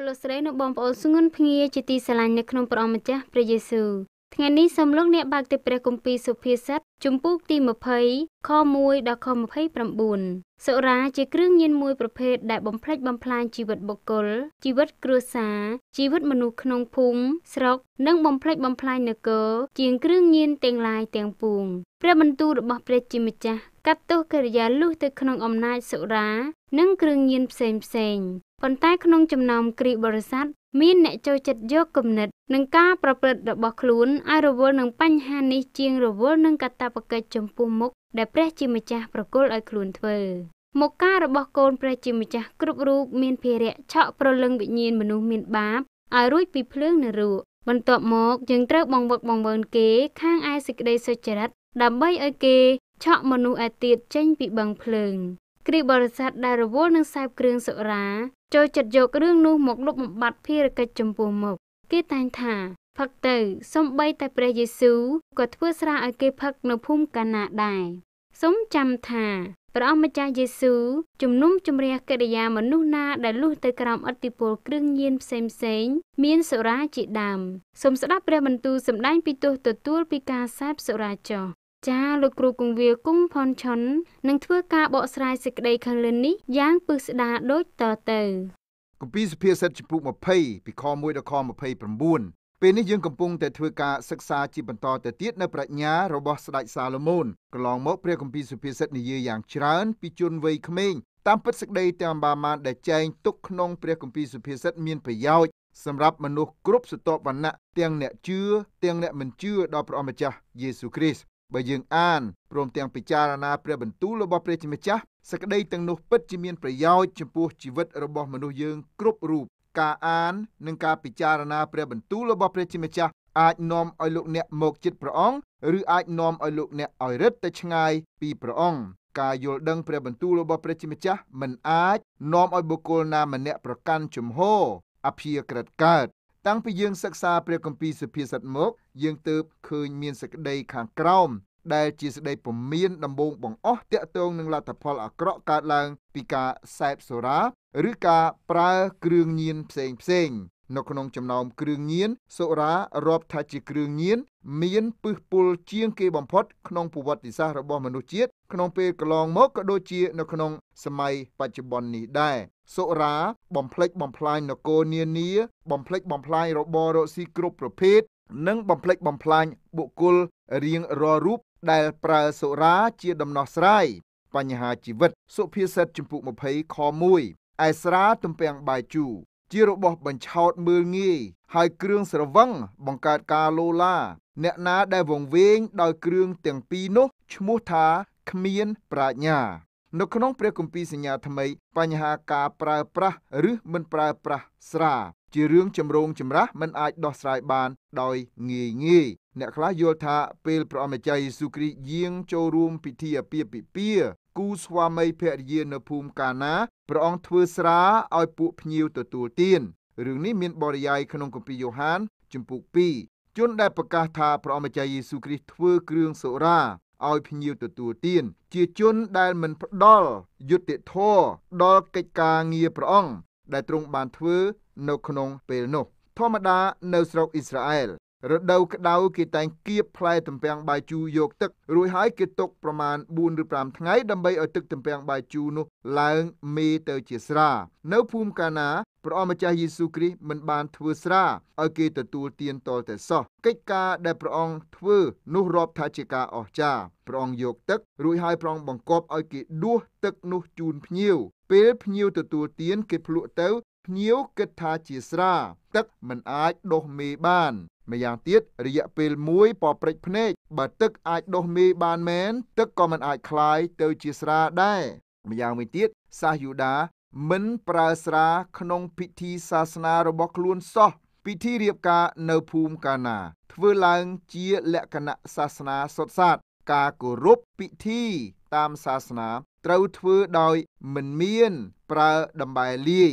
លោកលោកស្រីនិងបងប្អូនស្ងួនភ្ងាជាទីស្រឡាញ់នៅក្នុងព្រះអង្គម្ចាស់ព្រះយេស៊ូវថ្ងៃនេះសូមលោកអ្នកបើកទៅព្រះគម្ពីរសុភាសិតជំពូកទី20ខ1ដល់ខ29សុរាជាគ្រឿងញៀនមួយប្រភេទដែលបំផ្លិចបំផ្លាញជីវិតបុគ្គលជីវិតគ្រួសារជីវិតមនុស្សក្នុងភូមិស្រុកនិងបំផ្លិចបំផ្លាញនគរជាងគ្រឿងញៀនទាំងឡាយទាំងពួងព្រះបន្ទូលរបស់ព្រះជាម្ចាស់ កាត់ទោសកិរិយាលុះទៅក្នុងអំណាចសុរា និងគ្រឿងញៀនផ្សេងផ្សេងប៉ុន្តែក្នុងចំណោមគ្រីបរិស័ទមានអ្នកចូលចិត្តយកគំនិតនិងការប្រព្រឹត្តរបស់ខ្លួនឲ្យរវល់នឹងបញ្ហានេះជាងរវល់នឹងកាតព្វកិច្ចចំពោះមុខដែលព្រះជាម្ចាស់ប្រគល់ឲ្យខ្លួនធ្វើមុខការរបស់កូនព្រះជាម្ចាស់គ្រប់រូបមានភារៈឆក់ប្រលឹងវិញ្ញាណមនុស្សមានបាបឲ្យរួចពីភ្លើងនរកបន្ទាប់មកយើងត្រូវបង្វឹកបង្វើនគេខាងឯសេចក្តីសុចរិតដើម្បីឲ្យគេឆក់មនុស្សឯទៀតចេញពីបឹងភ្លើង គ្រីបរិស័ទដែលរវល់នឹងសែបគ្រឿងសុរាចូលចិត្តយករឿងនោះមកលុបបំបាត់ភារកិច្ចចំពោះមុខគេតែងថាផឹកទៅសំបីតែព្រះយេស៊ូវក៏ធ្វើស្រាឲ្យគេផឹកនៅភូមិកាណាដែរសូមចាំថាព្រះអង្គម្ចាស់យេស៊ូវជំនុំជម្រះកិរិយាមនុស្សណាដែលលុះទៅក្រោមអធិពលគ្រឿងញៀនផ្សេងផ្សេង មានសុរាជាដើមសូមស្ដាប់ព្រះបន្ទូលសម្ដែងពីទោសទទួលពីការសេពសុរាចោះចាលោកគ្រូគង្វាគង់ផុនឆុននឹងធ្វើការបកស្រាយសេចក្តីខាងលើនេះយ៉ាងពិស្ដារដូចតទៅគម្ពីរសុភាសិតចំពុក20ពីខ1ដល់ខ29ពេលនេះយើងកំពុងតែធ្វើការសិក្សាជាបន្តទៅទៀតនៅប្រាជ្ញារបស់ស្ដេចសាឡូមោនកន្លងមកព្រះគម្ពីរសុភាសិតនិយាយយ៉ាងច្រើនពីជនវ័យក្មេងតាមពិតសេចក្តីតាមបាមានដែលចែងទុកក្នុងព្រះគម្ពីរសុភាសិតមានប្រយោជន៍សម្រាប់មនុស្សគ្រប់ស្រទាប់វណ្ណៈទាំងអ្នកជឿទាំងអ្នកមិនជឿដល់ព្រះអម្ចាស់យេស៊ូគ្រីស្ទបើយើងអានព្រមទាំងពិចារណាព្រះបន្ទូលរបស់ព្រះជាម្ចាស់សក្តីទាំងនោះពិតជាមានប្រយោជន៍ចំពោះជីវិតរបស់មនុស្សយើងគ្រប់រូបការអាននិងការពិចារណាព្រះបន្ទូលរបស់ព្រះជាម្ចាស់អាចនាំឲ្យលោកអ្នកមកជិតព្រះអង្គឬអាចនាំឲ្យលោកអ្នកឲ្យរឹតទៅឆ្ងាយពីព្រះអង្គការយល់ដឹងព្រះបន្ទូលរបស់ព្រះជាម្ចាស់មិនអាចនាំឲ្យបុគ្គលណាម្នាក់ប្រកាន់ជំហរអភិក្រិតកើតតាំងពីយើងសិក្សាព្រះគម្ពីរសុភាសិតមកយើងទើបឃើញមានសេចក្តីខាងក្រោមដែលជាសេចក្តីពមៀនដំបងបង្អស់តាក់ទងនឹងលទ្ធផលអាក្រក់កើតឡើងពីការសេពសូរាឬការប្រើគ្រឿងញៀនផ្សេងផ្សេងនៅក្នុងចំណោមគ្រឿងញៀនសូរ៉ារាប់ថាជាគ្រឿងញៀនមានពឹសពុលជាងគេបំផុតក្នុងប្រវត្តិសាស្ត្ររបស់មនុស្សជាតិក្នុងពេលកន្លងមកក៏ដូចជានៅក្នុងសម័យបច្ចុប្បន្ននេះដែរសូរ៉ាបំផ្លិចបំផ្លាញនគរនានា បំផ្លិចបំផ្លាញរបររកស៊ីគ្រប់ប្រភេទនិងបំផ្លិចបំផ្លាញបុគ្គលរៀងរាល់រូបដែលប្រើសូរ៉ាជាដំណោះស្រាយបញ្ហាជីវិតសុភាសិតចម្ពោះ20ខ1អេស្រា ទំពាំងបាយជូរជារបស់បញ្ឆោតមើលងាយហើយគ្រឿងស្រវឹងបង្កើតការលោឡា អ្នកណាដែលវង្វេង ដោយគ្រឿងទាំងពីរនោះឈ្មោះថាគ្មាន ប្រាជ្ញា នៅក្នុងព្រះគម្ពីរសញ្ញាថ្មី បញ្ហាការប្រើប្រាស់ឬមិនប្រើប្រាស់ស្រា ជារឿងចម្រូងចម្រាសមិនអាចដោះស្រាយបាន ដោយងាយងាយអ្នកខ្លះយល់ថាពេលព្រះអម្ចាស់យេស៊ូគ្រីស្ទយាង ចូលរួមពិធីអាពាហ៍ពិពាហ៍គូស្វាមីភរិយានៅភូមិកាណាព្រះអង្គធ្វើស្រាឲ្យពួកភ្ញៀវទទួលទានរឿងនេះមានបរិយាយក្នុងគម្ពីរយ៉ូហានជំពូក2ជនដែលប្រកាសថាព្រះអម្ចាស់យេស៊ូវគ្រីស្ទធ្វើគ្រឿងសូរ៉ាឲ្យភ្ញៀវទទួលទានជាជនដែលមិនផ្ដល់យុត្តិធម៌ដល់កិច្ចការងារព្រះអង្គដែលទ្រង់បានធ្វើនៅក្នុងពេលនោះធម្មតានៅស្រុកអ៊ីស្រាអែលរដូវក្តៅគេតែងគៀបផ្លែទំពាំងបាយជូរយកទឹករួចហើយគេទុកប្រមាណ4ឬ5ថ្ងៃដើម្បីឲ្យទឹកទំពាំងបាយជូរនោះឡើង មេទៅជាស្រា នៅភូមិកាណាព្រះអម្ចាស់យេស៊ូគ្រីស្ទមិនបានធ្វើស្រាឲ្យគេទទួលទានតលតែសោះកិច្ចការដែលព្រះអង្គធ្វើនោះរាប់ថាជាការអស្ចារ្យព្រះអង្គយកទឹករួចហើយព្រះអង្គបង្គាប់ឲ្យគេដួសទឹកនោះជូនភ្ញៀវពេលភ្ញៀវទទួលទានគេភ្លក់ទៅភ្ញៀវគិតថាជាស្រា ទឹកមិនអាចដុសមេបានម្យ៉ាងទៀតរយៈពេលមួយពព្រិចភ្នែកបើទឹកអាចដុសមេបានមែនទឹកក៏មិនអាចคลายទៅជាស្រាដែរម្យ៉ាងវិញទៀតសាសយូដាមិនប្រើស្រាក្នុងពិធីសាសនារបស់ខ្លួនសោះពិធីរៀបការនៅភូមិកាណា ធ្វើឡើងជាលក្ខណៈសាសនាសុទ្ធសាធការគោរពពិធីតាមសាសនាត្រូវធ្វើដោយមិនមានប្រើដំបែលាយ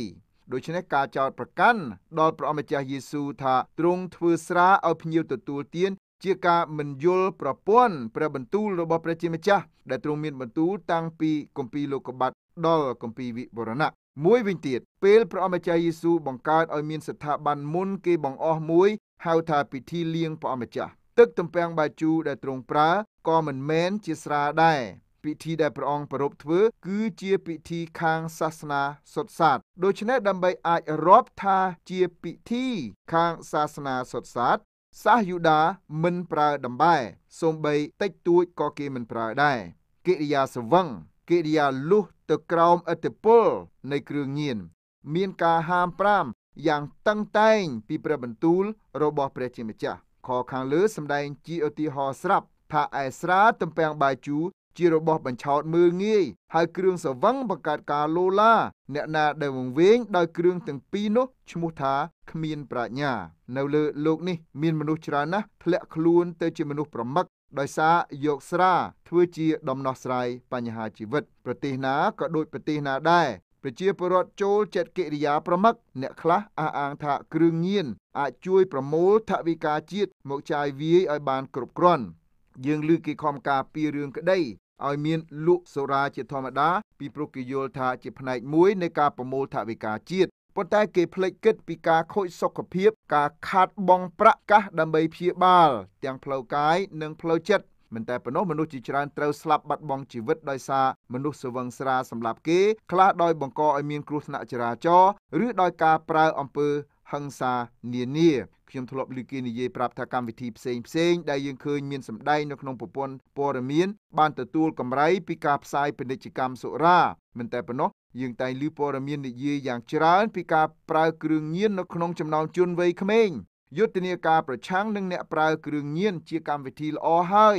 ដូច្នេះការចោទប្រកាន់ដល់ព្រះអម្ចាស់យេស៊ូវថាទ្រង់ធ្វើស្រាឲ្យភ្ញៀវទទួលទាន ជាការមិនយល់ប្រព័ន្ធព្រះបន្ទូលរបស់ព្រះជាម្ចាស់ដែលទ្រង់មានបន្ទូលតាំងពីគម្ពីរលោកុបាតដល់គម្ពីរវិវរណៈមួយវិញទៀតពេលព្រះអម្ចាស់យេស៊ូវបង្កើតឲ្យមានស្ថាប័នមុនគេបង្អស់មួយហៅថាពិធីលៀងព្រះអម្ចាស់ទឹកទំពាំងបាយជូរដែលទ្រង់ប្រើក៏មិនមែនជាស្រាដែរពិធីដែលព្រះអង្គប្រពធ្វើគឺជាពិធី ខាងសាសនាសុទ្ធសាធដូច្នេះដើម្បីអាចរាប់ថាជាពិធី ខាងសាសនាសុទ្ធសាធសាសយូដាមិនប្រើដំបែសូម្បីតិចតួចក៏គេមិនប្រើដែរកិរិយាសវឹងកិរិយាលុះទៅក្រោមឥទ្ធិពល នៃគ្រឿងញៀនមានការហាមប្រាមយ៉ាងតឹងតែងពីព្រះបន្ទូលរបស់ព្រះជាម្ចាស់ខ ខាងលើសម្ដែង ជាឧទាហរណ៍ស្រាប់ថាអេស្រាទំពាំងបាយជូជារបស់បញ្ឆោតមើងងាយហើយគ្រឿងសវឹងបង្កើតការលោឡាអ្នកណាដែលវង្វេងដោយគ្រឿងទាំងពីរនោះឈ្មោះថាគ្មានប្រាជ្ញា នៅលើលោកនេះ មានមនុស្សច្រើនណាស់ធ្លាក់ខ្លួនទៅជាមនុស្សប្រមឹកដោយសារយកស្រា ធ្វើជាដំណោះស្រាយបញ្ហាជីវិត ប្រទេសណាក៏ដូចប្រទេសណាដែរប្រជាពលរដ្ឋចូលចិត្តកិរិយាប្រមឹកអ្នកខ្លះអះអាងថាគ្រឿងញៀនអាចជួយប្រមូលថវិកាជាតិមកចាយវាយឲ្យបានគ្រប់គ្រាន់ យើងឮគេខំការពីរឿងក្តីឲ្យមានលក់សូរ៉ាជាធម្មតា ពីព្រោះគេយល់ថាជាផ្នែកមួយនៃការប្រមូលថវិកាជាតិប៉ុន្តែ គេភ្លេចគិតពីការខូចសុខភាពការខាតបង់ប្រាក់កាសដើម្បីព្យាបាលទាំងផ្លូវកាយនិងផ្លូវចិត្តមិនតែប៉ុណ្ណោះមនុស្សជាច្រើនត្រូវស្លាប់បាត់បង់ជីវិតដោយសារមនុស្សស្វឹងស្រាសម្រាប់គេ ខ្លះដោយបង្កឲ្យមានគ្រោះថ្នាក់ចរាចរណ៍ឬដោយការប្រើអំពើហិង្សានានា ខ្ញុំធ្លាប់ឮគេនិយាយប្រាប់ថាកម្មវិធីផ្សេងផ្សេង ដែលយើងឃើញមានសម្ដែងនៅក្នុងប្រព័ន្ធព័ត៌មានបានទទួលកម្រៃពីការផ្សាយពាណិជ្ជកម្មសុរាមិនតែប៉ុណ្ណោះយើងតែងឮព័ត៌មាននិយាយយ៉ាងច្រើនពីការប្រើគ្រឿងញៀននៅក្នុងចំណោមជនវ័យក្មេងយុទ្ធនាការប្រឆាំងនឹងអ្នកប្រើគ្រឿងញៀនជាកម្មវិធីល្អហើយ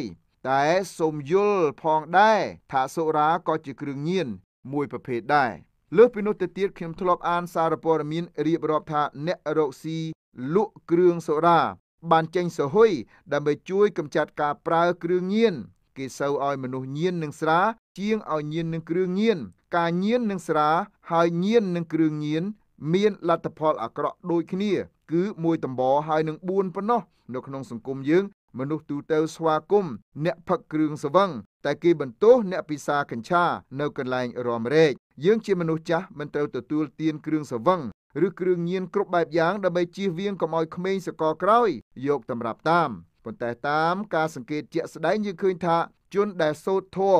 តែសូមយល់ផងដែរថាសុរាក៏ជាគ្រឿងញៀនមួយប្រភេទដែរលើសពីនោះទៅទៀតខ្ញុំធ្លាប់អានសារព័ត៌មានរៀបរាប់ថាអ្នករកស៊ីលក់គ្រឿងសូដាបានចេញសហុយដើម្បីជួយកម្ចាត់ការប្រើគ្រឿងញៀនគេសូវឲ្យមនុស្សញៀននឹងស្រាជាងឲ្យញៀននឹងគ្រឿងញៀនការញៀននឹងស្រាហើយញៀននឹងគ្រឿងញៀនមានលទ្ធផលអាក្រក់ដូចគ្នាគឺមួយតំបហើយនឹង4ប៉ុណ្ណោះនៅក្នុងសង្គមយើងមនុស្សទូទៅស្វាគមន៍អ្នកផឹកគ្រឿងស្វឹងតែគេបន្ទោសអ្នកពិសាកញ្ឆានៅកន្លែងរំរែកយើងជាមនុស្សចាស់មិនត្រូវទទួលទានគ្រឿងស្រវឹងឬគ្រឿងញៀនគ្រប់បែបយ៉ាងដើម្បីជៀសវាងកុំឲ្យក្មេងសកលក្រោយយកតម្រាប់តាមប៉ុន្តែតាមការសង្កេតជាក់ស្ដែងយើងឃើញថា ជនដែលសោតធัว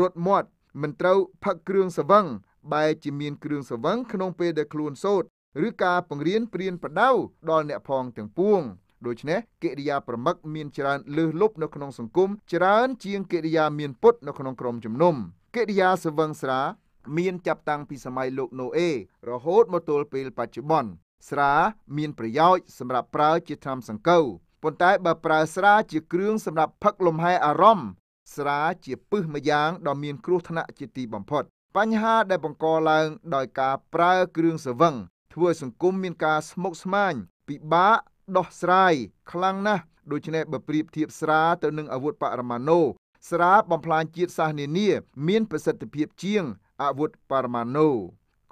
រត់មាត់មិនត្រូវផឹកគ្រឿងស្រវឹងបែជាមានគ្រឿងស្រវឹងក្នុងពេលដែលខ្លួនសោតឬការពង្រៀនព្រៀនប្រដៅដល់អ្នកផងទាំងពួងដូច្នេះកិរិយាប្រមឹកមានច្រើនលើសលប់នៅក្នុងសង្គមច្រើនជាងកិរិយាមានពុតនៅក្នុងក្រុមជំនុំកិរិយាសវឹងស្រាមានចាប់តាំងពីសម័យលោកណូអេរហូតមកទល់ពេលបច្ចុប្បន្នស្រាមានប្រយោជន៍សម្រាប់ប្រើជាថ្នាំសង្កូវប៉ុន្តែបើប្រើស្រាជាគ្រឿងសម្រាប់ផឹកលំហែអារម្មណ៍ស្រាជាពឹសម្យ៉ាងដ៏មានគ្រោះថ្នាក់ជាទីបំផុត បញ្ហាដែលបង្កឡើងដោយការប្រើគ្រឿងស្រវឹងធ្វើឲ្យសង្គមមានការស្មុគស្មាញ ពិបាកដោះស្រាយខ្លាំងណាស់ដូច្នេះបើប្រៀបធៀបស្រាទៅនឹងអាវុធបរមាណូស្រាបំផ្លាញជាតិសាសន៍នានាមានប្រសិទ្ធភាពជាងអាវុធបរមាណូ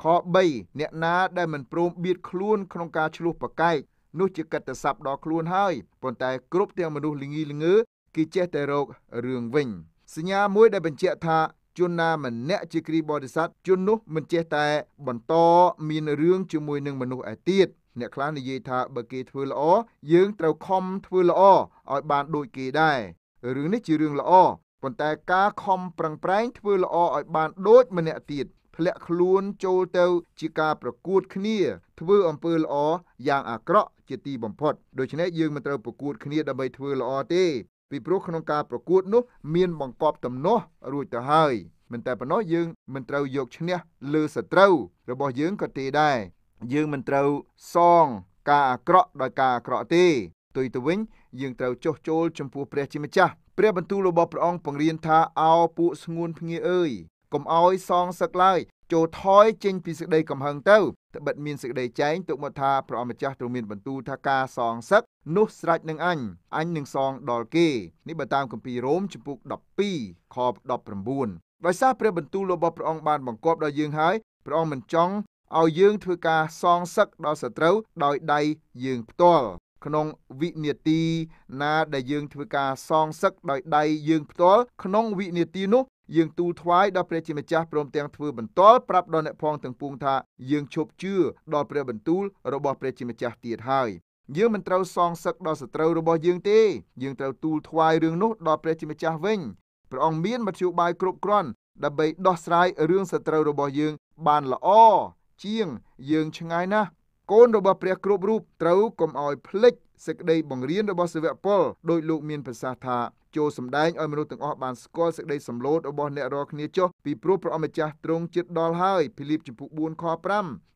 ខ3អ្នកណាដែលមិនព្រមបៀតខ្លួនក្នុងការឆ្លោះប្រកែកនោះជាកិត្តិស័ព្ទដល់ខ្លួនហើយប៉ុន្តែគ្រប់ទាំងមនុស្សល្ងីល្ងើគេចេះតែរករឿងវិញសញ្ញាមួយដែលបញ្ជាក់ថាជនណាម្នាក់ជាគ្រីបរិស័ទជននោះមិនចេះតែបន្តមានរឿងជាមួយនឹងមនុស្សឯទៀតអ្នកខ្លះនិយាយថាបើគេធ្វើល្អយើងត្រូវខំធ្វើល្អឲ្យបានដូចគេដែររឿងនេះជារឿងល្អប៉ុន្តែការខំប្រឹងប្រែងធ្វើល្អឲ្យបានដូចម្នាក់ទៀតធ្លាក់ខ្លួនចូលទៅជាការប្រកួតគ្នា ធ្វើអំពើល្អយ៉ាងអាក្រក់ជាទីបំផុតដូច្នេះយើងមិនត្រូវប្រកួតគ្នាដើម្បីធ្វើល្អទេពីព្រោះក្នុងការប្រកួតនោះមានបង្កប់ទំនាស់រួចទៅហើយមិនតែប៉ុណ្ណោះយើងមិនត្រូវយកឈ្នះលើសត្រូវរបស់យើងក៏ទេដែរយើងមិនត្រូវសងការអាក្រក់ដោយការអាក្រក់ទេទុយទៅវិញយើងត្រូវចុះចូលចំពោះព្រះជាម្ចាស់ព្រះបន្ទូលរបស់ព្រះអង្គបង្រៀនថាអោពួកស្ងួនភ្ងាអើយកុំអោយសងសឹកឡើយចូលថយចេញពីសេចក្តីកំហឹងទៅត្បិតមានសេចក្តីចែងទុកមកថាព្រះអម្ចាស់ទ្រង់មានបន្ទូលថាការសងសឹកនោះស្រេចនឹងអញអញនឹងសងដល់គេនេះបើតាមគម្ពីររ៉ូមជំពូក12ខ19ដោយសារព្រះបន្ទូលរបស់ព្រះអង្គបានបង្គាប់ដល់យើងហើយព្រះអង្គមិនចង់ឲ្យយើងធ្វើការសងសឹកដល់សត្រូវ ដោយដៃយើងផ្ទាល់ក្នុងវិនាទីណាដែលយើងធ្វើការសងសឹកដោយដៃយើងផ្ទាល់ក្នុងវិនាទីនោះយើងទូលថ្វាយដល់ព្រះជាម្ចាស់ព្រមទាំងធ្វើបន្ទាល់ប្រាប់ដល់អ្នកផងទាំងពួងថាយើងជប់ជឿដល់ព្រះបន្ទូលរបស់ព្រះជាម្ចាស់ទៀតហើយយើងមិនត្រូវសងសឹកដល់សត្រូវរបស់យើងទេយើងត្រូវទូលថ្វាយរឿងនោះដល់ព្រះជាម្ចាស់វិញព្រះអង្គមានមធ្យោបាយគ្រប់គ្រាន់ដើម្បីដោះស្រាយរឿងសត្រូវរបស់យើងបានល្អជាងយើងឆ្ងាយណាស់កូនរបស់ព្រះគ្រប់រូបត្រូវកុំឲ្យភ្លេចសេចក្តីបង្រៀនរបស់សាវកពលដោយលោកមានប្រសាសន៍ថាចូលសម្ដែងឲ្យមនុស្សទាំងអស់បានស្គាល់សេចក្តីសម្លូតរបស់អ្នករាល់គ្នាចុះពីព្រោះព្រះអម្ចាស់ទ្រង់ចិត្តដល់ហើយភីលីបចំពុ4ខ5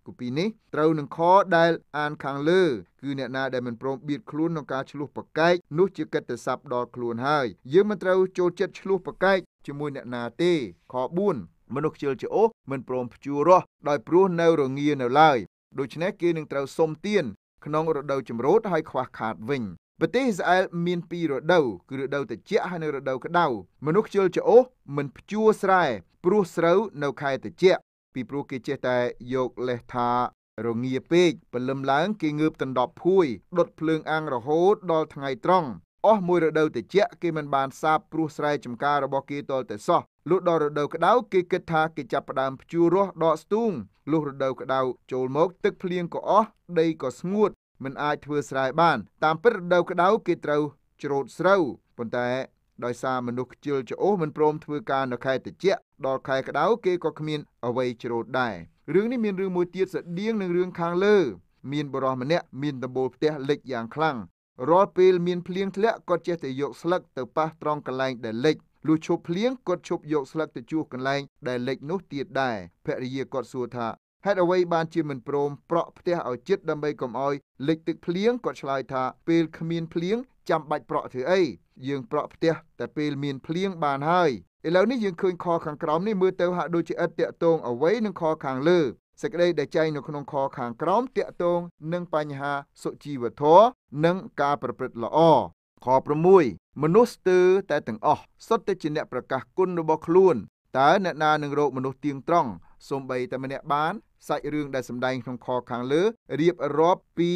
គម្ពីរនេះត្រូវនឹងខដែលអានខាងលើគឺអ្នកណាដែលមិនព្រមបៀតខ្លួនក្នុងការឆ្លោះប្រកែកនោះជាកិត្តិស័ព្ទដល់ខ្លួនហើយយើងមិនត្រូវចូលចិត្តឆ្លោះប្រកែកជាមួយអ្នកណាទេខ4មនុស្សខ្ជិលច្អូសមិនព្រមព្យួររស់ដោយព្រោះនៅរងានៅឡើយដូច្នេះគេនឹងត្រូវសុំទានក្នុងរដូវចម្រូតហើយខ្វះខាតវិញប្រទេសអ៊ីស្រាអែលមានពីររដូវគឺរដូវត្រជាក់ហើយនៅរដូវក្តៅមនុស្សខ្ជិលច្អូសមិនភ្ជួរស្រែព្រោះស្រូវនៅខែត្រជាក់ពីព្រោះគេចេះតែយកលេសថា រងាពេកព្រលឹមឡើងគេងើបដណ្ដប់ភួយដុតភ្លើងអាំងរហូតដល់ថ្ងៃត្រង់អស់មួយរដូវត្រជាក់គេមិនបានសាបព្រោះស្រែចម្ការរបស់គេតលតែសោះលុះដល់រដូវក្តៅគេគិតថាគេចាប់ផ្ដើមភ្ជួររាស់ដកស្ទូងលុះរដូវក្តៅចូលមកទឹកភ្លៀងក៏អស់ដីក៏ស្ងួត មិនអាចធ្វើស្រែបាន តាមពិតរដូវក្តៅគេត្រូវច្រូតស្រូវប៉ុន្តែដោយសារមនុស្សខ្ជិលច្អូសមិនព្រមធ្វើការនៅខែត្រជាក់ដល់ខែក្តៅគេក៏គ្មានអ្វីច្រូតដែររឿងនេះមានរឿងមួយទៀតស្តៀងនឹងរឿងខាងលើមានបរិសម្នាក់មានដំបូលផ្ទះលិចយ៉ាងខ្លាំងរាល់ពេលមានភ្លៀងធ្លាក់គាត់ចេះតែយកស្លឹកទៅប៉ះត្រង់កន្លែងដែលលិចលុះឈប់ភ្លៀងគាត់ឈប់យកស្លឹកទៅជួសកន្លែងដែលលិចនោះទៀតដែរភរិយាគាត់សួរថាហេតុអ្វីបានជាមិនព្រមប្រក់ផ្ទះឲ្យជិតដើម្បីកុំឲ្យលិចទឹកភ្លៀងគាត់ឆ្លើយថាពេលគ្មានភ្លៀងចាំបាច់ប្រក់ធ្វើអីយើង ប្រក់ផ្ទះតែពេលមានភ្លៀងបានហើយឥឡូវនេះយើងឃើញខខាងក្រោមនេះមើលទៅហាក់ដូចជាឥតតាក់ទងអ្វីនឹងខខាងលើសេចក្តីដែលចែងនៅក្នុងខខាងក្រោមតាក់ទងនឹងបញ្ហាសុជីវធម៌និងការប្រព្រឹត្តល្អខ6មនុស្សស្ទើរតែទាំងអស់សុទ្ធតែជាអ្នកប្រកាសគុណរបស់ខ្លួនតើអ្នកណានឹងរកមនុស្សទៀងត្រង់សូម្បីតែម្នាក់បានសាច់រឿងដែលសម្ដែងក្នុងខខាងលើរៀបរាប់ពី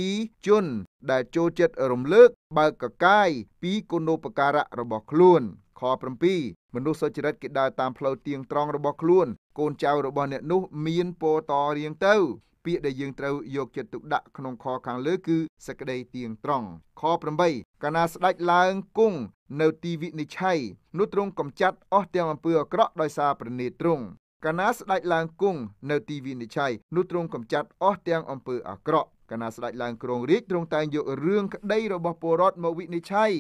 ជនដែលចូលចិត្តរំលើកបើកកកាយពីគុណូបការៈរបស់ខ្លួនខ7មនុស្សសុចរិតគេដើរតាមផ្លូវទៀងត្រង់របស់ខ្លួនកូនចៅរបស់អ្នកនោះមានពោតរៀងទៅ ពាក្យដែលយើងត្រូវយកចិត្តទុកដាក់ក្នុងខខាងលើគឺ សក្តីទៀងត្រង់ខ8កាលណាស្ដេចឡើងគង់នៅទីវិនិច្ឆ័យនោះទ្រង់កំចាត់អស់ទាំងអំពើអាក្រក់ដោយសារប្រណិតទ្រង់កាលណាស្ដេចឡើងគង់នៅទីវិនិច្ឆ័យនោះទ្រង់កំចាត់អស់ទាំងអំពើអាក្រក់កាលណាស្ដេចឡើងគ្រងរាជទ្រង់តែងយករឿងក្តីរបស់ពលរដ្ឋមកវិនិច្ឆ័យ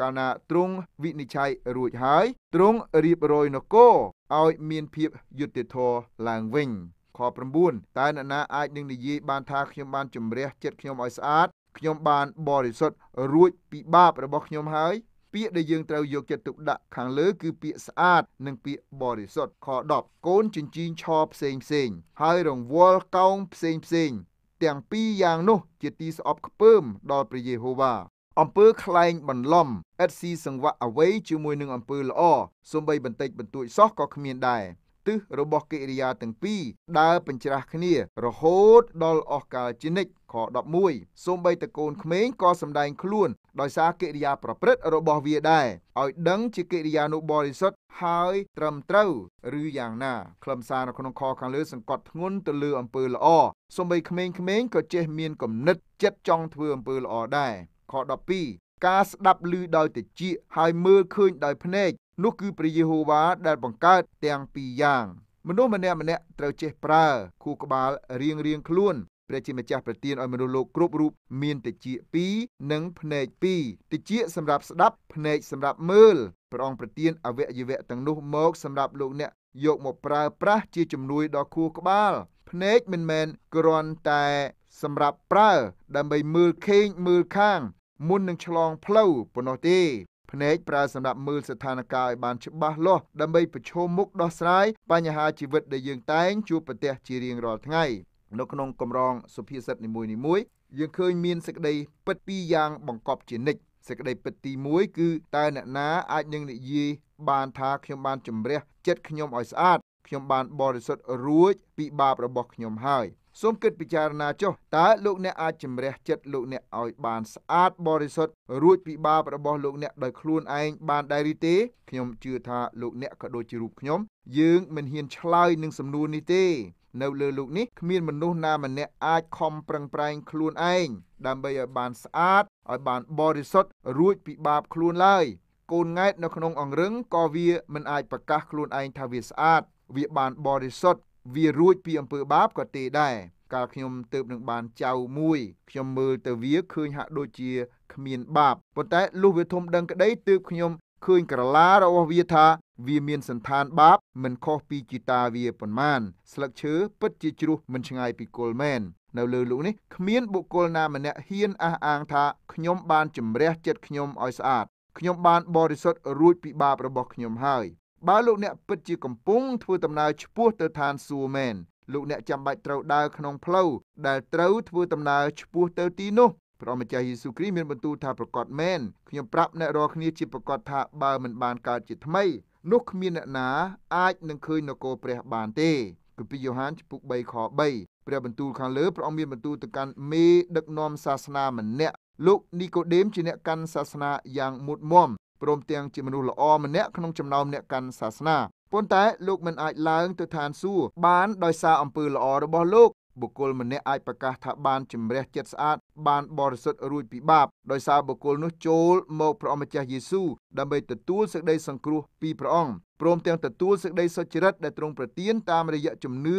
កាលណាទ្រង់វិនិច្ឆ័យរួចហើយ ទ្រង់រៀបរយនគរឲ្យមានភាពយុត្តិធម៌ឡើងវិញខ9តើអ្នកណាអាចនឹងនិយាយបាន ថាខ្ញុំបានជំរះចិត្តខ្ញុំឲ្យស្អាតខ្ញុំបានបរិសុទ្ធរួចពីបាបរបស់ខ្ញុំហើយ ពាក្យដែលយើងត្រូវយកចិត្តទុកដាក់ខាងលើ គឺពាក្យស្អាត និងពាក្យបរិសុទ្ធខ10កូនចិញ្ចៀនឆោផ្សេងផ្សេង ហើយរង្វល់កោងផ្សេងផ្សេងទាំងពីរយ៉ាងនោះ ជាទីស្អប់ខ្ពើម ដល់ព្រះយេហូវ៉ាអំពើខ្លែងបន្លំឥតស៊ីសង្វាក់អ្វីជាមួយនឹងអំពើល្អសូម្បីបន្តិចបន្តួចសោះក៏គ្មានដែរទិសរបស់កិរិយាទាំងពីរដើរបញ្ច្រាស់គ្នារហូតដល់អស់កាលជានិច្ចខ11សូម្បីតកូនក្មេងក៏សម្ដែងខ្លួនដោយសារកិរិយាប្រព្រឹត្តរបស់វាដែរឲ្យដឹងជាកិរិយានុបរិសុទ្ធហើយត្រឹមត្រូវឬយ៉ាងណាខ្លឹមសារនៅក្នុងខខាងលើសង្កត់ធ្ងន់ទៅលើអំពើល្អសូម្បីក្មេងៗក៏ចេះមានគំនិតចិត្តចង់ធ្វើអំពើល្អដែរខ12ការស្ដាប់ឮដោយតិចហើយមើលឃើញដោយភ្នែកនោះគឺព្រះយេហូវ៉ាដែលបង្កើតទាំងពីរយ៉ាងមនុស្សម្នាក់ម្នាក់ត្រូវចេះប្រើខួរក្បាលរៀងរៀងខ្លួន ព្រះជាម្ចាស់ប្រទានឲ្យមនុស្សលោកគ្រប់រូបមានតិច2និងភ្នែក2តិចសម្រាប់ស្ដាប់ភ្នែកសម្រាប់មើលព្រះអង្គប្រទានអវយវៈទាំងនោះមកសម្រាប់លោកអ្នក យកមកប្រើប្រាស់ជាជំនួយដល់ខួរក្បាលភ្នែកមិនមែនគ្រាន់តែសម្រាប់ប្រើដើម្បីមើលខេងមើលខាងមុននឹងឆ្លងផ្លូវប៉ុណ្ណោះទេភ្នែកប្រើសម្រាប់មើលស្ថានភាពឲ្យបានច្បាស់លាស់ដើម្បីប្រឈមមុខដោះស្រាយបញ្ហាជីវិតដែលយើងតែងជួបប្រទះជារៀងរាល់ថ្ងៃ នៅក្នុងកម្រងសុភាសិតនីមួយៗយើងឃើញមានសេចក្តីពិតពីរយ៉ាងបង្កប់ជានិច្ចសេចក្តីពិតទី1គឺតើអ្នកណា អាចនឹងនិយាយបានថាខ្ញុំបានជំរះចិត្តខ្ញុំឲ្យស្អាតខ្ញុំបានបរិសុទ្ធរួចពីបាបរបស់ខ្ញុំហើយសូមគិតពិចារណាចុះតើលោកអ្នកអាចជំរះចិត្តលោកអ្នកឲ្យបានស្អាត បរិសុទ្ធរួចពីបាបរបស់លោកអ្នកដោយខ្លួនឯងបានដែរឬទេខ្ញុំជឿថាលោកអ្នកក៏ដូចជារូបខ្ញុំយើងមិនហ៊ានឆ្លើយនឹងសំណួរនេះទេនៅលើលោកនេះគ្មានមនុស្សណាម្នាក់អាចខំប្រឹងប្រែងខ្លួនឯងដើម្បីឲ្យបានស្អាតឲ្យបានបរិសុទ្ធរួចពីបាបខ្លួនឡើយកូនង៉ែតនៅក្នុងអង្រឹងក៏វាមិនអាចប្រកាសខ្លួនឯងថាវាស្អាតវាបានបរិសុទ្ធវារួចពីអំពើបាបក៏ទេដែរកាលខ្ញុំទៅនឹងបានចៅមួយខ្ញុំមើលទៅវាឃើញហាក់ដូចជាគ្មាន បាបប៉ុន្តែលុះវាធំដឹងក្តីទើបខ្ញុំឃើញក្រឡារបស់វាថា វាមានសន្តានបាប មិនខុសពីជីតាវាប៉ុន្មាន ស្លឹកឈើពិតជាជ្រុះមិនឆ្ងាយពីគល់មែននៅលើលោកនេះគ្មានបុគ្គលណាម្នាក់ហ៊ានអះអាងថាខ្ញុំបានជំរះចិត្តខ្ញុំឲ្យស្អាតខ្ញុំបានបរិសុទ្ធរួចពីបាបរបស់ខ្ញុំហើយបើលោកអ្នកពិតជាកំពុងធ្វើដំណើរឆ្ពោះទៅឋានសួគ៌មែនលោកអ្នកចាំបាច់ត្រូវដើរក្នុងផ្លូវដែលត្រូវធ្វើដំណើរឆ្ពោះទៅទីនោះព្រះម្ចាស់យេស៊ូវគ្រីស្ទមានបន្ទូលថាប្រកាសមែនខ្ញុំប្រាប់អ្នករាល់គ្នាជាប្រកាសថាបើមិនបានកើតជាថ្មីនោះគ្មានអ្នកណាអាចនឹងឃើញនគរព្រះបានទេគម្ពីរយ៉ូហានចំពុក3ខ3ព្រះបន្ទូលខាងលើព្រះអង្គមានបន្ទូលទៅកាន់មេដឹកនាំសាសនាម្នាក់លោកនីកូដេមជាអ្នកកាន់សាសនាយ៉ាងមុតមមព្រមទាំងជាមនុស្សល្អម្នាក់ក្នុងចំណោមអ្នកកាន់សាសនាប៉ុន្តែលោកមិនអាចឡើងទៅឋានសួគ៌បានដោយសារអំពើល្អរបស់លោកបុគ្គលម្នាក់អាចប្រកាសថាបានជំរះចិត្តស្អាត បានបរិសុទ្ធរួចពីបាប ដោយសារបុគ្គលនោះចូលមកព្រះអម្ចាស់យេស៊ូវដើម្បីទទួលសេចក្តីសង្គ្រោះពីព្រះអង្គព្រមទាំងទទួលសេចក្តីសុចរិតដែលទ្រង់ប្រទានតាមរយៈជំនឿ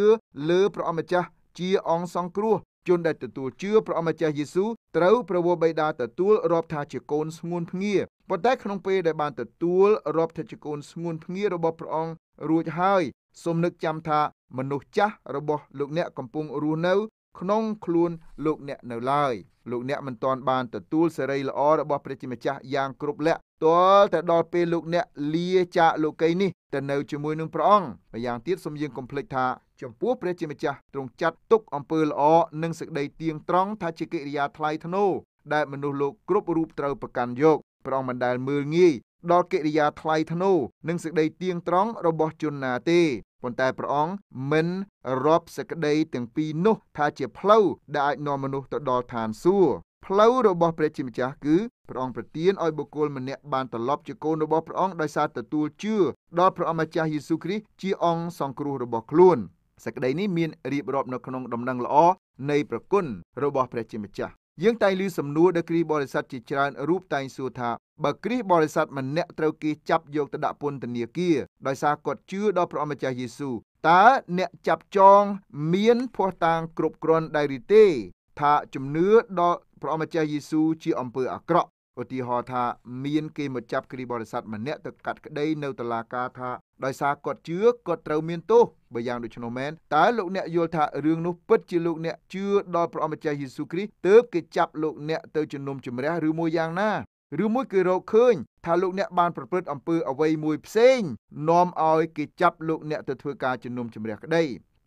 លើព្រះអម្ចាស់ជាអង្គសង្គ្រោះជនដែលទទួលជឿព្រះអម្ចាស់យេស៊ូវត្រូវប្រវោបិតាទទួលរាប់ថាជាកូនស្មួនភ្ងាប៉ុន្តែក្នុងពេលដែលបានទទួលរាប់ថាជាកូនស្ងួនភ្ងារបស់ព្រះអង្គរួចហើយសូមនឹកចាំថា មនុស្សចាស់របស់លោកអ្នកកំពុងរស់នៅក្នុងខ្លួនលោកអ្នកនៅឡើយលោកអ្នកមិនទាន់បានទទួលសេរីល្អរបស់ព្រះជាម្ចាស់យ៉ាងគ្រប់លក្ខទាល់តែដល់ពេលលោកអ្នកលាចាកលោកីយ៍នេះទៅនៅជាមួយនឹងព្រះអង្គម្យ៉ាងទៀតសូមយើងកុំភ្លេចថាចំពោះព្រះជាម្ចាស់ទ្រង់ចាត់ទុកអំពើល្អនិងសេចក្តីទៀងត្រង់ថាជាកិរិយាថ្លៃថ្នូរដែលមនុស្សលោកគ្រប់រូបត្រូវប្រកាន់យកព្រះអង្គមិនដែលមើលងាយដល់កិរិយាថ្លៃថ្នូរនិងសេចក្តីទៀងត្រង់របស់ជនណាទេប៉ុន្តែព្រះអង្គមិនរាប់សេចក្តីទាំងពីរនោះថាជាផ្លូវដែលអាចនាំមនុស្សទៅដល់ឋានសួគ៌ផ្លូវរបស់ព្រះជាម្ចាស់គឺព្រះអង្គប្រទានឲ្យបុគ្គលម្នាក់បានត្រឡប់ជាកូនរបស់ព្រះអង្គដោយសារទទួលជឿដល់ព្រះអម្ចាស់យេស៊ូវគ្រីស្ទជាអង្គសង្គ្រោះរបស់ខ្លួនសេចក្តីនេះមានរៀបរាប់នៅក្នុងដំណឹងល្អនៃប្រគុណរបស់ព្រះជាម្ចាស់យើងតែងឮសំណួរដល់គ្រីបរិស័ទជាច្រើនរូបតែងសួរថាបើគ្រីបរិស័ទម្នាក់ត្រូវគេចាប់យកទៅដាក់ពន្ធនាគារដោយសារគាត់ជឿដល់ព្រះអម្ចាស់យេស៊ូវតើអ្នកចាប់ចងមានភ័ស្តុតាងគ្រប់គ្រាន់ដែរឬទេ ថាជំនឿដល់ព្រះអម្ចាស់យេស៊ូវជាអំពើអាក្រក់ឧទាហរណ៍ថាមានគេមកចាប់គ្រីបរិស័ទម្នាក់ទៅកាត់ក្តីនៅតុលាការថាដោយសារគាត់ជឿគាត់ត្រូវមានទោសបើយ៉ាងដូច្នោះមែនតើលោកអ្នកយល់ថារឿងនោះពិតជាលោកអ្នកជឿដល់ព្រះអម្ចាស់យេស៊ូវគ្រីស្ទទើបគេចាប់លោកអ្នកទៅជំនុំជម្រះឬមួយយ៉ាងណាឬមួយគឺរកឃើញថាលោកអ្នកបានប្រព្រឹត្តអំពើអ្វីមួយផ្សេងនាំឲ្យគេចាប់លោកអ្នកទៅធ្វើការជំនុំជម្រះក្តី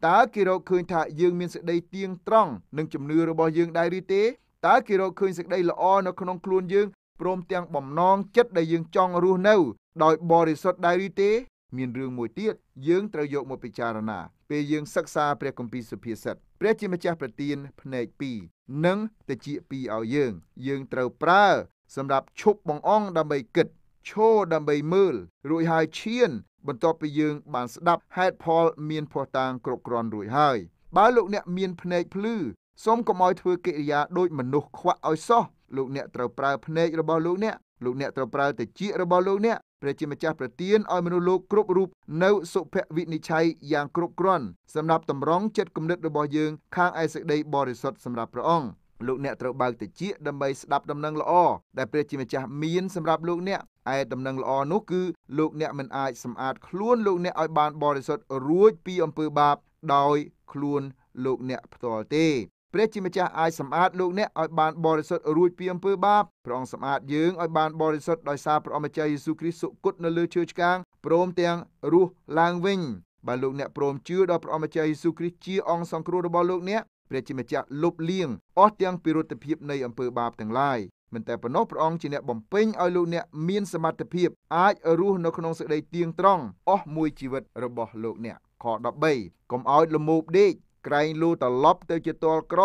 តើគេរកឃើញថាយើងមានសេចក្តីទៀងត្រង់នឹងជំនឿរបស់យើងដែរឬទេតើគេរកឃើញសេចក្តីល្អនៅក្នុងខ្លួនយើងព្រមទាំងបំណងចិត្តដែលយើងចង់រស់នៅដោយបរិសុទ្ធដែរឬទេមានរឿងមួយទៀតយើងត្រូវយកមកពិចារណាពេលយើងសិក្សាព្រះគម្ពីរសុភាសិតព្រះជាម្ចាស់ប្រទានភ្នែក2និងតិចពីឲ្យយើងយើងត្រូវប្រើសម្រាប់ឈប់បងអងដើម្បីគិតឈោដើម្បីមើល រួចហើយឈានបន្ទាប់ពីយើងបានស្ដាប់ហេតុផលមានភ័ស្តុតាងគ្រប់គ្រាន់រួចហើយបើលោកអ្នកមានភ្នែកភ្លឺសូមកុំឲ្យធ្វើកិរិយាដូចមនុស្សខ្វាក់ឲ្យសោះលោកអ្នកត្រូវប្រើភ្នែករបស់លោកអ្នកលោកអ្នកត្រូវប្រើតិចរបស់លោកអ្នកព្រះជាម្ចាស់ប្រទានឲ្យមនុស្សលោកគ្រប់រូបនៅសុភវិនិច្ឆ័យយ៉ាងគ្រប់គ្រាន់សម្រាប់តម្រង់ចិត្តគំនិតរបស់យើង ខាងឯសេចក្តីបរិសុទ្ធសម្រាប់ព្រះអង្គលោកអ្នកត្រូវបើកតិចដើម្បីស្ដាប់ដំណឹងល្អដែលព្រះជាម្ចាស់មានសម្រាប់លោកអ្នកឯដំណឹងល្អនោះគឺលោកអ្នកមិនអាចសម្អាតខ្លួនលោកអ្នកឲ្យបានបរិសុទ្ធរួចពីអំពើបាបដោយខ្លួនលោកអ្នកផ្ទាល់ទេព្រះជាម្ចាស់អាចសម្អាតលោកអ្នកឲ្យបានបរិសុទ្ធរួចពីអំពើបាបព្រះអង្គសម្អាតយើងឲ្យបានបរិសុទ្ធដោយសារព្រះអម្ចាស់យេស៊ូវគ្រីស្ទសុគតនៅលើឈើឆ្កាងព្រមទាំងរស់ឡើងវិញបើលោកអ្នកព្រមជឿដល់ព្រះអម្ចាស់យេស៊ូវគ្រីស្ទជាអង្គសង្គ្រោះរបស់លោកអ្នកព្រះជាម្ចាស់លុបលាងអស់ទាំងពិរុទ្ធភាពនៃអំពើបាបទាំងឡាយមិនតែប៉ុណ្ណោះព្រះអង្គជាអ្នកបំពេញឲ្យលោកអ្នកមានសមត្ថភាពអាចរស់នៅក្នុងសេចក្តីទៀងត្រង់អស់មួយជីវិតរបស់លោកអ្នកខ13កុំឲ្យលមោបដេកក្រែងលូត្រឡប់ទៅជាទាល់ក្រ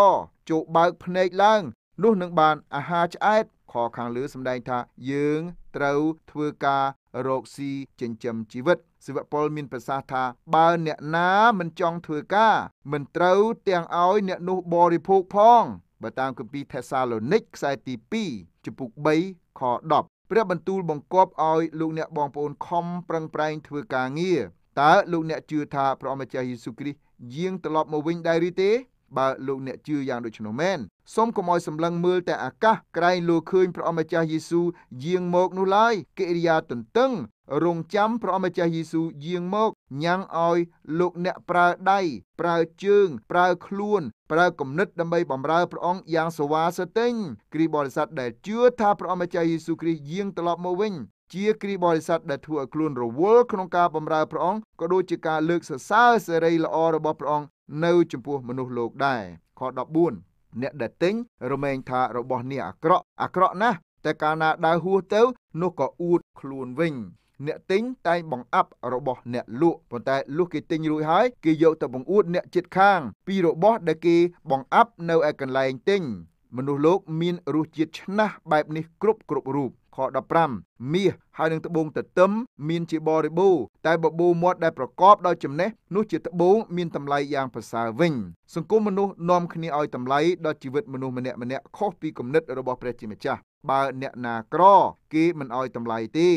ជោបើកភ្នែកឡើងនោះនឹងបានអាហារឆ្អែតខខាងលើសម្ដែងថាយើងត្រូវធ្វើការរកស៊ីចិញ្ចឹមជីវិតសិវពលមានប្រសាសន៍ថា បើអ្នកណាមិនចង់ធ្វើការ មិនត្រូវទាំងឲ្យអ្នកនោះបរិភោគផងបើតាមគម្ពីរថេសាឡូនីកខ្សែទី2ចំពុក3ខ10ព្រះបន្ទូលបង្គាប់ឲ្យលោកអ្នកបងប្អូនខំប្រឹងប្រែងធ្វើការងារតើលោកអ្នកជឿថាព្រះអម្ចាស់យេស៊ូវគ្រីស្ទយាងត្រឡប់មកវិញដែរឬទេ បើលោកអ្នកជឿយ៉ាងដូច្នោះមែនសូមកុំឲ្យសម្លឹងមើលតែអាកាសក្រែងលោកឃើញព្រះអម្ចាស់យេស៊ូយាងមកនោះឡើយកិរិយាទន្ទឹង រងចាំព្រះអម្ចាស់យេស៊ូយាងមកញ៉ាំងឲ្យលោកអ្នកប្រើដៃប្រើជើង ប្រើខ្លួនប្រើគំនិតដើម្បីបម្រើព្រះអង្គយ៉ាងសវ៉ាសតេញគ្រីបរិស័ទដែលជឿថាព្រះអម្ចាស់យេស៊ូគ្រីស្ទយាងត្រឡប់មកវិញជាគ្រីបរិស័ទដែលធ្វើឲ្យខ្លួនរវល់ក្នុងការបម្រើព្រះអង្គក៏ដូចជាការលើកសរសើរសេរីល្អរបស់ព្រះអង្គនៅចំពោះមនុស្សលោកដែរខ14អ្នកដែលទិញរមែងថារបស់នេះអាក្រក់អាក្រក់ណាស់តែកាលណាដើរហួសទៅ នោះក៏អួតខ្លួនវិញ អ្នកទិញតែងបង្អាប់របស់ អ្នកលក់ប៉ុន្តែលុះគេទិញរួចហើយគេយកទៅបង្អួតអ្នកជិតខាង ពីរបស់ ដែលគេបង្អាប់នៅឯកន្លែងទិញមនុស្សលោកមានរសជាតិឆ្នាស់បែបនេះគ្រប់គ្រប់រូបខ15មាសហើយនឹងត្បូងទទឹមមានជាបរិបូរតែបបូរមាត់ដែលប្រកបដោយចំណេះនោះជាត្បូងមានតម្លៃយ៉ាងប្រសើរវិញសង្គមមនុស្សនាំគ្នាឲ្យតម្លៃដល់ជីវិតមនុស្សម្នាក់ម្នាក់ខុសពីគំនិតរបស់ព្រះជាម្ចាស់បើអ្នកណាក្រ គេមិនឲ្យតម្លៃទេ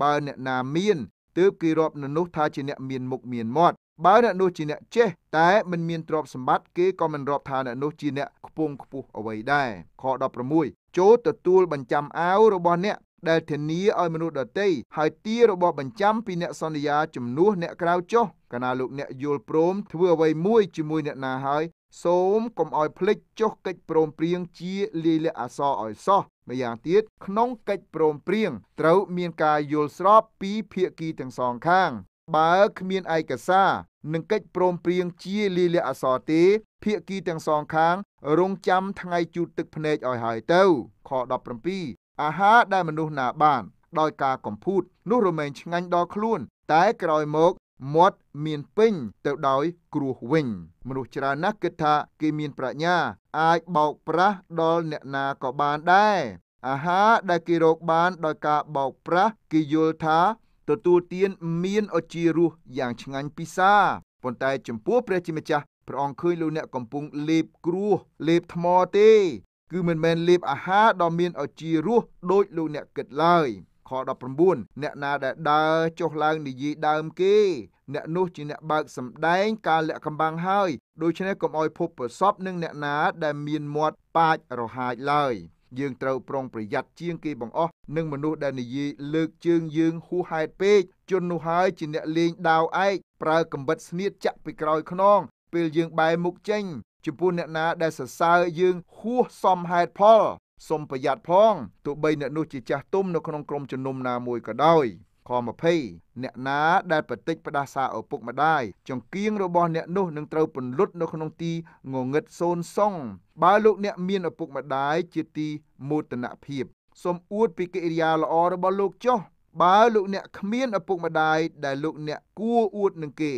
បើអ្នកណាមានទើបគេរាប់នៅនោះថាជាអ្នកមានមុខមានមាត់បើអ្នកនោះជាអ្នកចេះតែមិនមានទ្រព្យសម្បត្តិគេក៏មិនរាប់ថាអ្នកនោះជាអ្នកខ្ពង់ខ្ពស់អ្វីដែរខ16ចូលទទួលបញ្ចាំអាវរបស់អ្នកដែលធានាឲ្យមនុស្សដតីហើយទារបស់បញ្ចាំពីអ្នកសន្យាជំនួសអ្នកក្រៅចុះកាលណាលោកអ្នកយល់ព្រមធ្វើអ្វីមួយជាមួយអ្នកណាហើយសូមកុំឲ្យភ្លេចចុះកិច្ចព្រមព្រៀងជាលាយលក្ខអសរឲ្យសោះម្យ៉ាងទៀតក្នុងកិច្ចព្រមព្រៀងត្រូវមានការយល់ស្របពីភាគីទាំងសងខាង បើគ្មានឯកសារនិងកិច្ចព្រមព្រៀងជាលាលះអសរទេភាគីទាំងសងខាង រងចាំថ្ងៃជូតទឹកភ្នែកឲ្យហើយទៅខ17អាហារដែលមនុស្សណាបាន ដោយការកំពូត នោះរមែងឆ្ងាញ់ដល់ខ្លួន តែក្រោយមកមាត់មានពេញទៅដោយ គ្រោះវិញ មនុស្សច្រើនណាស់គិតថាគេមានប្រាជ្ញា អាចបោកប្រាស់ដល់អ្នកណាក៏បានដែរអាហារដែលគេរកបានដោយការបោកប្រាស់គេយល់ថាទទួលទានមានអជារសយ៉ាងឆ្ងាញ់ពិសាប៉ុន្តែចំពោះព្រះជាម្ចាស់ព្រះអង្គឃើញលោកអ្នកកំពុងលេបគ្រោះលេបថ្មទេ គឺមិនមែនលេបអាហារដ៏មានអជារសដោយលោកអ្នកគិតឡើយខ19អ្នកណាដែលដើរចុះឡើងនិយាយដើមគេ អ្នកនោះជាអ្នកបើកសម្ដែងការលាក់កំបាំងហើយដូច្នេះកុំអោយភពប្រសពនឹងអ្នកណាដែលមានមាត់បាចរហាយឡើយយើងត្រូវប្រុងប្រយ័ត្នជាងគេបង្អស់នឹងមនុស្សដែលនិយាយលើកជើងយើងហួសហេតុពេកជននោះហើយជាអ្នកលេងដាវឯកប្រើកំបិតស្នៀតចាក់ពីក្រោយខ្នងពេលយើងបែរមុខចេញចំពោះអ្នកណាដែលសរសើរយើងហួសសមហេតុផលសូមប្រយ័ត្នផងទោះបីអ្នកនោះជាចាស់ទុំនៅក្នុងក្រុមជំនុំណាមួយក៏ដោយខ20អ្នកណាដែលបតិចផ្ដាសាឪពុកម្ដាយចង្គៀងរបស់អ្នកនោះនឹងត្រូវពន្លត់នៅក្នុងទីងងឹតសូនសងបើលោកអ្នកមានឪពុកម្ដាយជាទីមោទនភាពសូមអួតពីកិរិយាល្អរបស់លោកចុះបើលោកអ្នកគ្មានឪពុកម្ដាយដែលលោកអ្នកគួរអួតនឹងគេ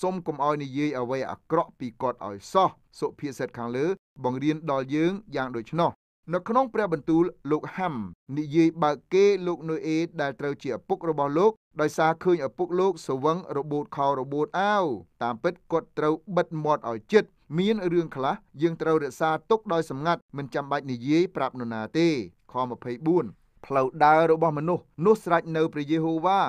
សូមកុំឲ្យនិយាយអ្វីអាក្រក់ពីគាត់ឲ្យសោះសុភាសិតខាងលើបង្រៀនដល់យើងយ៉ាងដូចនោះនៅក្នុងព្រះបន្ទូលលោកហាំនិយាយបើគេលោកណូអេដែលត្រូវជាឪពុករបស់លោក ដោយសារឃើញឪពុកលោក សវឹងរបូតខោរបូតអាវតាមពិតគាត់ត្រូវបិទមាត់ឲ្យជិតមានរឿងខ្លះយើងត្រូវរក្សាទុកដោយសម្ងាត់មិនចាំបាច់និយាយប្រាប់នរណាទេខ24ផ្លូវដើររបស់មនុស្សនោះស្រេចនៅព្រះយេហូវ៉ា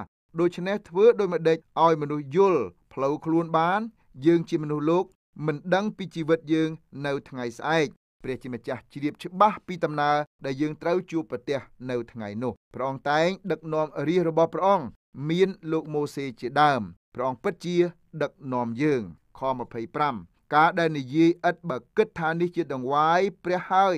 ដូច្នេះធ្វើដោយម្ដេចឲ្យមនុស្សយល់ផ្លូវខ្លួនបាន យើងជាមនុស្សលោកមិនដឹងពីជីវិតយើងនៅថ្ងៃស្អែកព្រះជាម្ចាស់ជ្រាបច្បាស់ពីដំណើរដែលយើងត្រូវជួបប្រទះនៅថ្ងៃនោះព្រះអង្គតែងដឹកនាំរាជរបស់ព្រះអង្គមានលោកម៉ូសេជាដើមព្រះអង្គពិតជាដឹកនាំយើងខ25ការដែលនិយាយឥតបើគិតថានេះជាដង្វាយព្រះហើយ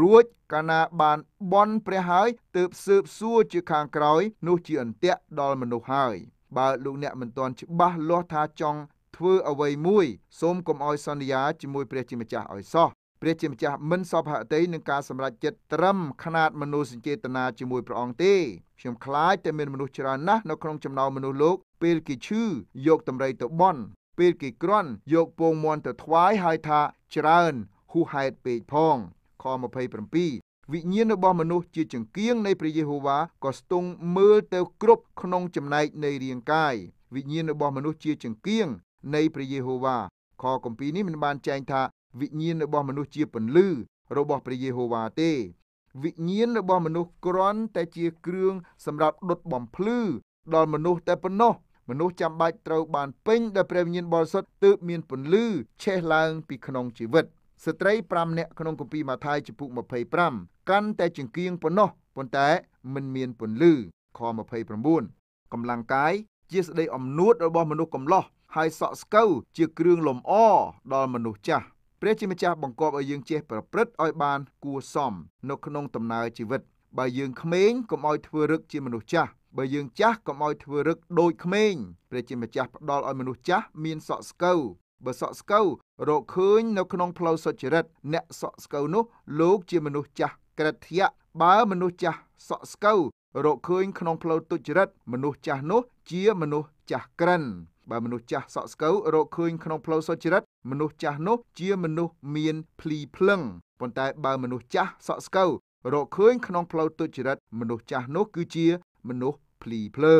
រួចកាលណាបានបន់ព្រះហើយទើបស៊ើបសួរជាខាងក្រោយនោះជាអន្ទាក់ដល់មនុស្សហើយបើលោកអ្នកមិនទាន់ច្បាស់លាស់ថាចង់ធ្វើអ្វីមួយសូមកុំអោយសន្យាជាមួយព្រះជាម្ចាស់អោយសោះព្រះជាម្ចាស់មិនសពហតីនឹងការសម្រេចចិត្តត្រឹមຂណាតមនោសញ្ចេតនាជាមួយព្រះអង្គទេខ្ញុំខ្លាចតែមានមនុស្សច្រើនណាស់នៅក្នុងចំណោមមនុស្សលោកពេលគេឈឺយកតម្រៃទៅបន់ពេលគេក្រន់យកពងមន់ទៅថ្វាយហើយថាច្រើនហ៊ូហេតពេកផងខ27វិញ្ញាណរបស់មនុស្សជាចង្គៀងនៃព្រះយេហូវ៉ាក៏ស្ទង់មើលទៅគ្រប់ក្នុងចំណែកនៃរាងកាយវិញ្ញាណរបស់មនុស្សជាចង្គៀងនៃព្រះយេហូវ៉ាខគម្ពីរនេះមិនបានចែងថាវិញ្ញាណរបស់មនុស្សជាពន្លឺរបស់ព្រះយេហូវ៉ាទេ វិញ្ញាណរបស់មនុស្សគ្រាន់តែជាគ្រឿងសម្រាប់ដុតបំភ្លឺដល់មនុស្សតែប៉ុណ្ណោះមនុស្សចាំបាច់ត្រូវបានពេញដោយព្រះវិញ្ញាណបរិសុទ្ធទើបមានពន្លឺឆេះឡើងពីក្នុងជីវិត ស្ត្រី5នាក់ក្នុងគម្ពីរម៉ាថាយជំពូក25កាន់តែចង្គៀងប៉ុណ្ណោះប៉ុន្តែមិនមានពន្លឺខ29កម្លាំងកាយជាស្ដីអំនួតរបស់មនុស្សកំឡោះហើយសក់ស្កូវជាគ្រឿងលម្អដល់មនុស្សចាស់ព្រះជាម្ចាស់បង្គាប់ឲ្យយើងចេះប្រព្រឹត្តឲ្យបានគួរសមនៅក្នុងដំណើរជីវិតបើយើងក្មេងកុំឲ្យធ្វើរឹកជាមនុស្សចាស់បើយើងចាស់កុំឲ្យធ្វើរឹកដូចក្មេងព្រះជាម្ចាស់ផ្ដល់ឲ្យមនុស្សចាស់មានសក់ស្កូវបើសក់ស្កូវរកឃើញនៅក្នុងផ្លូវសុចរិតអ្នកសក់ស្កូវនោះលោកជាមនុស្សចាស់ក្រិតធៈបើមនុស្សចាស់សក់ស្កូវរកឃើញក្នុងផ្លូវទុច្ចរិតមនុស្សចាស់នោះជាមនុស្សចាស់ក្រិនបើមនុស្សចាស់សក់ស្កូវរកឃើញក្នុងផ្លូវសុចរិតមនុស្សចាស់នោះជាមនុស្សមានភ្លីភ្លឹងប៉ុន្តែបើមនុស្សចាស់សក់ស្កូវរកឃើញក្នុងផ្លូវទុច្ចរិតមនុស្សចាស់នោះគឺជាមនុស្សភ្លីភ្លើ